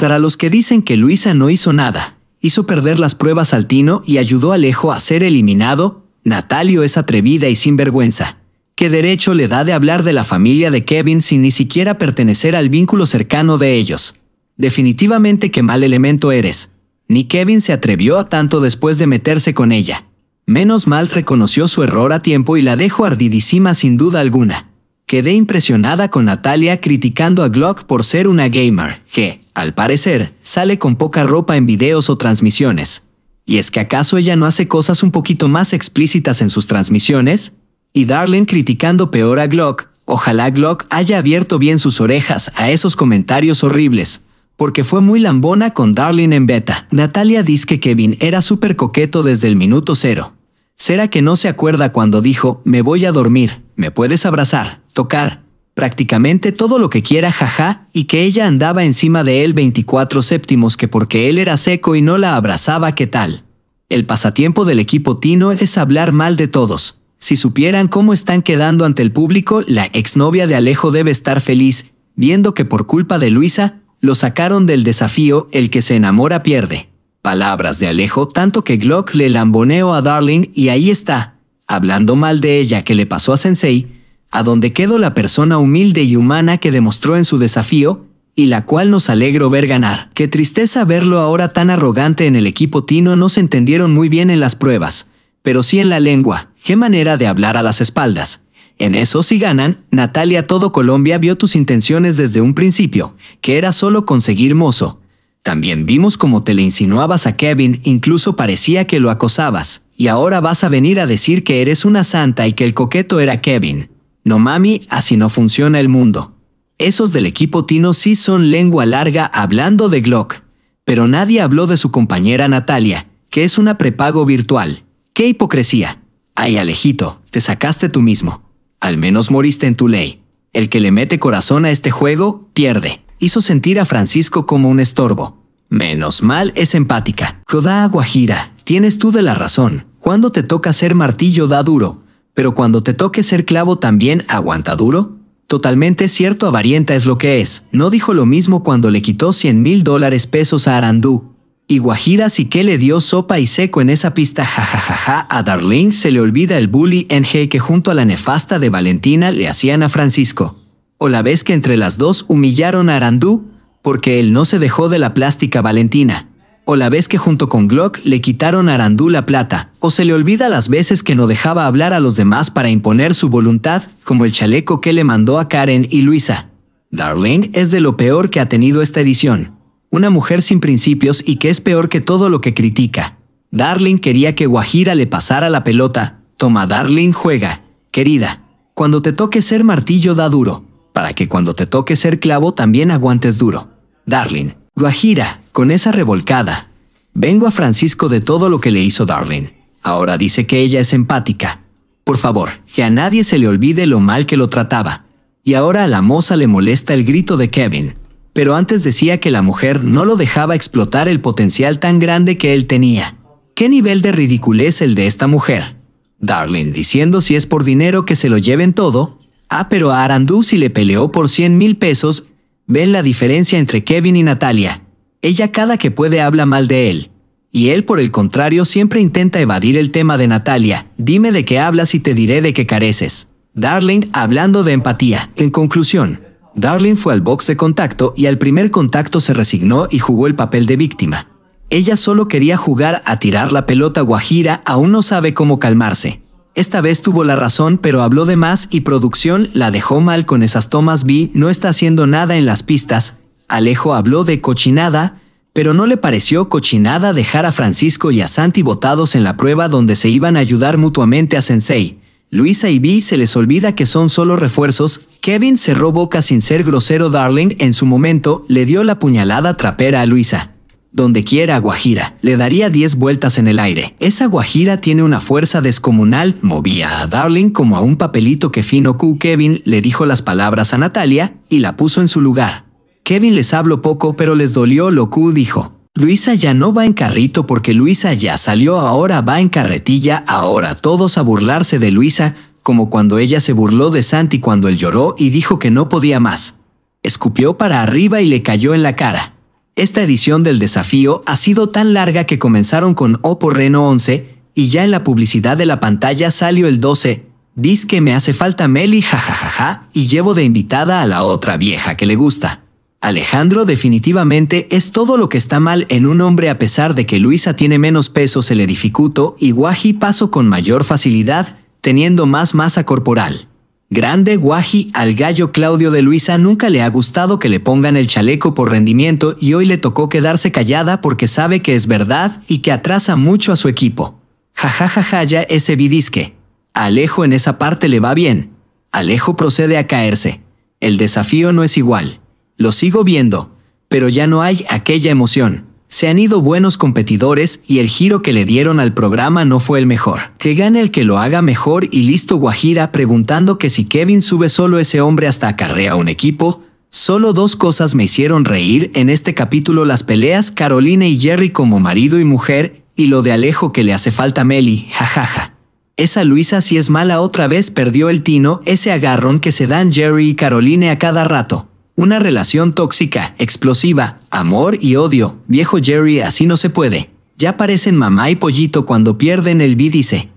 Para los que dicen que Luisa no hizo nada, hizo perder las pruebas al Tino y ayudó a Alejo a ser eliminado, Natalio es atrevida y sinvergüenza. ¿Qué derecho le da de hablar de la familia de Kevin sin ni siquiera pertenecer al vínculo cercano de ellos? Definitivamente qué mal elemento eres. Ni Kevin se atrevió a tanto después de meterse con ella. Menos mal reconoció su error a tiempo y la dejó ardidísima sin duda alguna. Quedé impresionada con Natalia criticando a Glock por ser una gamer, que, al parecer, sale con poca ropa en videos o transmisiones. ¿Y es que acaso ella no hace cosas un poquito más explícitas en sus transmisiones? Y Darlene criticando peor a Glock, ojalá Glock haya abierto bien sus orejas a esos comentarios horribles, porque fue muy lambona con Darlene en beta. Natalia dice que Kevin era súper coqueto desde el minuto cero. ¿Será que no se acuerda cuando dijo, me voy a dormir, me puedes abrazar? tocar, prácticamente todo lo que quiera, jaja, y que ella andaba encima de él 24 séptimos que porque él era seco y no la abrazaba, ¿qué tal? El pasatiempo del equipo Tino es hablar mal de todos. Si supieran cómo están quedando ante el público, la exnovia de Alejo debe estar feliz, viendo que por culpa de Luisa, lo sacaron del desafío, el que se enamora pierde. Palabras de Alejo, tanto que Glock le lamboneó a Darling y ahí está, hablando mal de ella que le pasó a Sensei, a donde quedó la persona humilde y humana que demostró en su desafío, y la cual nos alegro ver ganar. Qué tristeza verlo ahora tan arrogante en el equipo Tino, no se entendieron muy bien en las pruebas, pero sí en la lengua, qué manera de hablar a las espaldas. En eso si ganan, Natalia todo Colombia vio tus intenciones desde un principio, que era solo conseguir mozo. También vimos cómo te le insinuabas a Kevin, incluso parecía que lo acosabas, y ahora vas a venir a decir que eres una santa y que el coqueto era Kevin. No mami, así no funciona el mundo. Esos del equipo Tino sí son lengua larga hablando de Glock. Pero nadie habló de su compañera Natalia, que es una prepago virtual. ¡Qué hipocresía! Ay, Alejito, te sacaste tú mismo. Al menos moriste en tu ley. El que le mete corazón a este juego, pierde. Hizo sentir a Francisco como un estorbo. Menos mal es empática. Jodá Guajira, tienes tú de la razón. Cuando te toca ser martillo da duro, pero cuando te toque ser clavo también aguanta duro. Totalmente cierto, avarienta es lo que es. No dijo lo mismo cuando le quitó 100 mil dólares pesos a Arandú. Y Guajira sí que le dio sopa y seco en esa pista jajajaja a Darling se le olvida el bully en que junto a la nefasta de Valentina le hacían a Francisco. O la vez que entre las dos humillaron a Arandú porque él no se dejó de la plástica Valentina o la vez que junto con Glock le quitaron a Arandú la plata, o se le olvida las veces que no dejaba hablar a los demás para imponer su voluntad, como el chaleco que le mandó a Karen y Luisa. Darling es de lo peor que ha tenido esta edición. Una mujer sin principios y que es peor que todo lo que critica. Darling quería que Guajira le pasara la pelota. Toma, Darling, juega. Querida, cuando te toque ser martillo da duro, para que cuando te toque ser clavo también aguantes duro. Darling, Guajira, con esa revolcada. Vengo a Francisco de todo lo que le hizo Darling. Ahora dice que ella es empática. Por favor, que a nadie se le olvide lo mal que lo trataba. Y ahora a la moza le molesta el grito de Kevin. Pero antes decía que la mujer no lo dejaba explotar el potencial tan grande que él tenía. ¿Qué nivel de ridiculez el de esta mujer? Darling diciendo si es por dinero que se lo lleven todo. Ah, pero a Arandú si le peleó por 100 mil pesos. Ven la diferencia entre Kevin y Natalia. Ella cada que puede habla mal de él. Y él, por el contrario, siempre intenta evadir el tema de Natalia. Dime de qué hablas y te diré de qué careces. Darling hablando de empatía. En conclusión, Darling fue al box de contacto y al primer contacto se resignó y jugó el papel de víctima. Ella solo quería jugar a tirar la pelota guajira, aún no sabe cómo calmarse. Esta vez tuvo la razón, pero habló de más y producción la dejó mal con esas tomas B, no está haciendo nada en las pistas, Alejo habló de cochinada, pero no le pareció cochinada dejar a Francisco y a Santi botados en la prueba donde se iban a ayudar mutuamente a Sensei. Luisa y Vi se les olvida que son solo refuerzos. Kevin cerró boca sin ser grosero. Darling en su momento le dio la puñalada trapera a Luisa. Donde quiera Guajira, le daría 10 vueltas en el aire. Esa Guajira tiene una fuerza descomunal. Movía a Darling como a un papelito que fino Q. Kevin le dijo las palabras a Natalia y la puso en su lugar. Kevin les habló poco, pero les dolió lo dijo. Luisa ya no va en carrito porque Luisa ya salió, ahora va en carretilla, ahora todos a burlarse de Luisa, como cuando ella se burló de Santi cuando él lloró y dijo que no podía más. Escupió para arriba y le cayó en la cara. Esta edición del desafío ha sido tan larga que comenzaron con Oppo Reno 11 y ya en la publicidad de la pantalla salió el 12. dice que me hace falta Meli jajajaja y llevo de invitada a la otra vieja que le gusta. Alejandro definitivamente es todo lo que está mal en un hombre a pesar de que Luisa tiene menos peso se le dificultó y Guaji pasó con mayor facilidad, teniendo más masa corporal. Grande Guaji al gallo Claudio de Luisa nunca le ha gustado que le pongan el chaleco por rendimiento y hoy le tocó quedarse callada porque sabe que es verdad y que atrasa mucho a su equipo. Jajajaja ya ese vidisque. Alejo en esa parte le va bien. Alejo procede a caerse. El desafío no es igual. Lo sigo viendo, pero ya no hay aquella emoción. Se han ido buenos competidores y el giro que le dieron al programa no fue el mejor. Que gane el que lo haga mejor y listo Guajira preguntando que si Kevin sube solo ese hombre hasta acarrea un equipo, Solo dos cosas me hicieron reír en este capítulo las peleas Carolina y Jerry como marido y mujer y lo de Alejo que le hace falta a Meli, jajaja. Esa Luisa si es mala otra vez perdió el tino, ese agarrón que se dan Jerry y Caroline a cada rato. Una relación tóxica, explosiva, amor y odio. Viejo Jerry, así no se puede. Ya parecen mamá y pollito cuando pierden el vídice.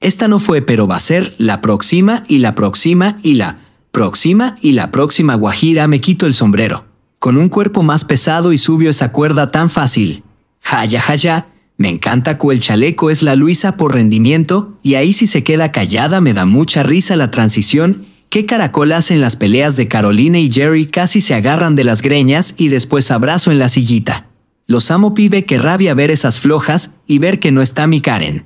Esta no fue, pero va a ser la próxima y la próxima y la próxima y la próxima guajira me quito el sombrero. Con un cuerpo más pesado y subió esa cuerda tan fácil. ja ja, me encanta cuel chaleco es la Luisa por rendimiento y ahí si se queda callada me da mucha risa la transición ¿Qué caracol hacen las peleas de Carolina y Jerry? Casi se agarran de las greñas y después abrazo en la sillita. Los amo pibe que rabia ver esas flojas y ver que no está mi Karen.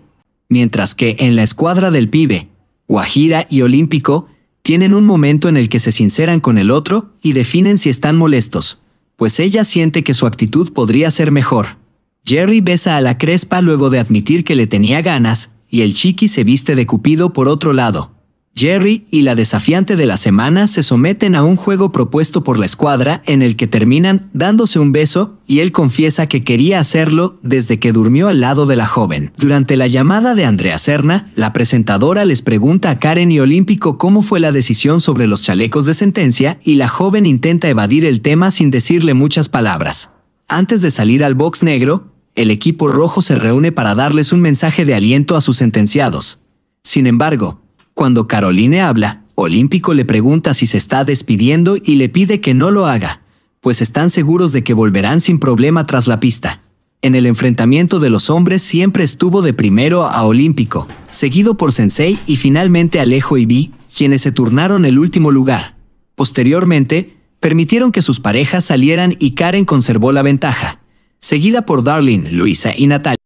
Mientras que en la escuadra del pibe, Guajira y Olímpico, tienen un momento en el que se sinceran con el otro y definen si están molestos, pues ella siente que su actitud podría ser mejor. Jerry besa a la Crespa luego de admitir que le tenía ganas, y el chiqui se viste de Cupido por otro lado. Jerry y la desafiante de la semana se someten a un juego propuesto por la escuadra en el que terminan dándose un beso y él confiesa que quería hacerlo desde que durmió al lado de la joven. Durante la llamada de Andrea Serna, la presentadora les pregunta a Karen y Olímpico cómo fue la decisión sobre los chalecos de sentencia y la joven intenta evadir el tema sin decirle muchas palabras. Antes de salir al box negro, el equipo rojo se reúne para darles un mensaje de aliento a sus sentenciados. Sin embargo, cuando Caroline habla, Olímpico le pregunta si se está despidiendo y le pide que no lo haga, pues están seguros de que volverán sin problema tras la pista. En el enfrentamiento de los hombres siempre estuvo de primero a Olímpico, seguido por Sensei y finalmente Alejo y Vi, quienes se turnaron el último lugar. Posteriormente, permitieron que sus parejas salieran y Karen conservó la ventaja, seguida por Darling, Luisa y Natalia.